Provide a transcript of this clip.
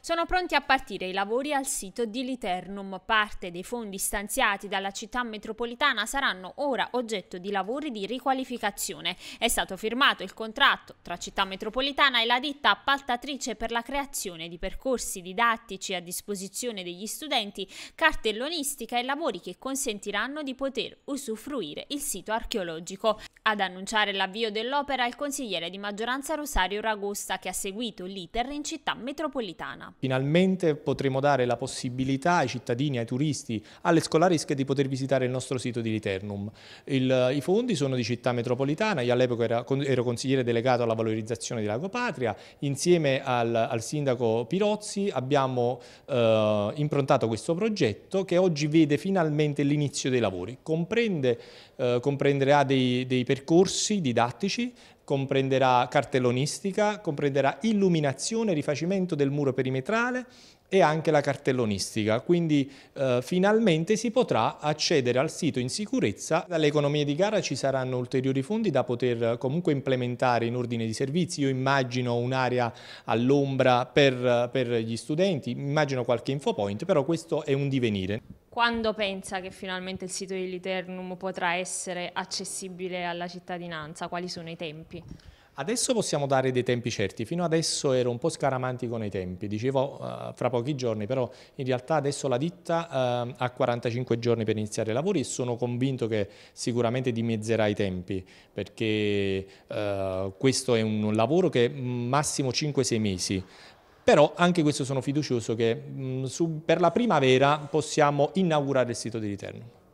Sono pronti a partire i lavori al sito di Liternum. Parte dei fondi stanziati dalla città metropolitana saranno ora oggetto di lavori di riqualificazione. È stato firmato il contratto tra città metropolitana e la ditta appaltatrice per la creazione di percorsi didattici a disposizione degli studenti, cartellonistica e lavori che consentiranno di poter usufruire il sito archeologico. Ad annunciare l'avvio dell'opera il consigliere di maggioranza Rosario Ragosta che ha seguito l'iter in città metropolitana. Finalmente potremo dare la possibilità ai cittadini, ai turisti, alle scolaresche di poter visitare il nostro sito di Liternum. Il, I fondi sono di città metropolitana, io all'epoca ero, ero, consigliere delegato alla valorizzazione di Lago Patria, insieme al, al sindaco Pirozzi abbiamo eh, improntato questo progetto che oggi vede finalmente l'inizio dei lavori. Comprende, eh, comprenderà dei, dei percorsi didattici comprenderà cartellonistica, comprenderà illuminazione, rifacimento del muro perimetrale e anche la cartellonistica, quindi eh, finalmente si potrà accedere al sito in sicurezza. Dalle economie di gara ci saranno ulteriori fondi da poter eh, comunque implementare in ordine di servizi, io immagino un'area all'ombra per, eh, per gli studenti, immagino qualche infopoint, però questo è un divenire. Quando pensa che finalmente il sito di Liternum potrà essere accessibile alla cittadinanza? Quali sono i tempi? Adesso possiamo dare dei tempi certi, fino adesso ero un po' scaramantico nei tempi, dicevo uh, fra pochi giorni, però in realtà adesso la ditta uh, ha 45 giorni per iniziare i lavori e sono convinto che sicuramente dimezzerà i tempi, perché uh, questo è un lavoro che massimo 5-6 mesi, però anche questo sono fiducioso che mh, mm, su, per la primavera possiamo inaugurare il sito di Riterno.